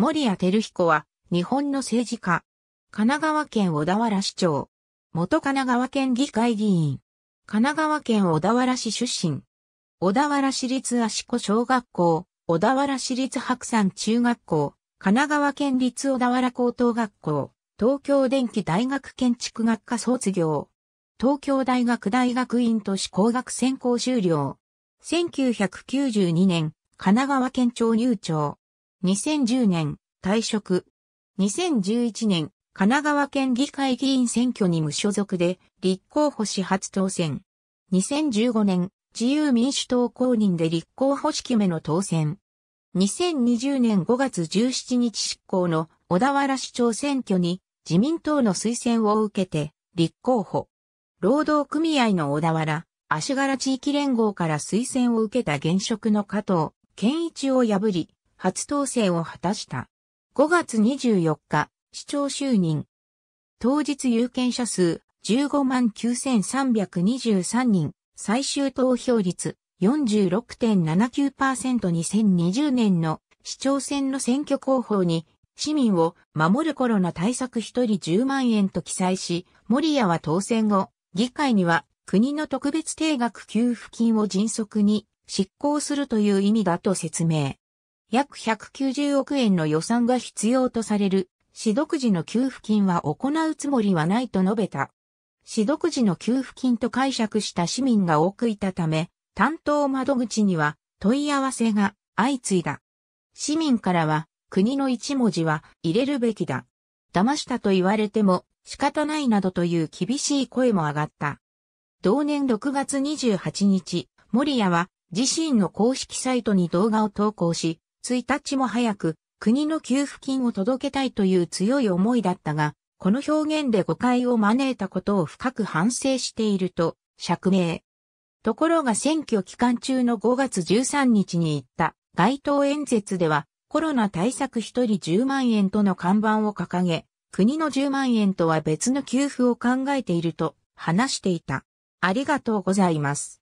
森谷照彦は、日本の政治家。神奈川県小田原市長。元神奈川県議会議員。神奈川県小田原市出身。小田原市立足子小学校、小田原市立白山中学校、神奈川県立小田原高等学校、東京電機大学建築学科卒業。東京大学大学院都市工学専攻修了。1992年、神奈川県庁入庁。2010年、退職。2011年、神奈川県議会議員選挙に無所属で、立候補し初当選。2015年、自由民主党公認で立候補式目の当選。2020年5月17日執行の小田原市長選挙に自民党の推薦を受けて立候補。労働組合の小田原、足柄地域連合から推薦を受けた現職の加藤健一を破り、初当選を果たした。5月24日、市長就任。当日有権者数15万9323人、最終投票率 46.79%2020 年の市長選の選挙広報に市民を守るコロナ対策1人10万円と記載し、森谷は当選後、議会には国の特別定額給付金を迅速に執行するという意味だと説明。約190億円の予算が必要とされる、私独自の給付金は行うつもりはないと述べた。私独自の給付金と解釈した市民が多くいたため、担当窓口には問い合わせが相次いだ。市民からは国の一文字は入れるべきだ。騙したと言われても仕方ないなどという厳しい声も上がった。同年6月28日、森谷は自身の公式サイトに動画を投稿し、1日も早く国の給付金を届けたいという強い思いだったが、この表現で誤解を招いたことを深く反省していると釈明。ところが選挙期間中の5月13日に行った街頭演説ではコロナ対策一人10万円との看板を掲げ、国の10万円とは別の給付を考えていると話していた。ありがとうございます。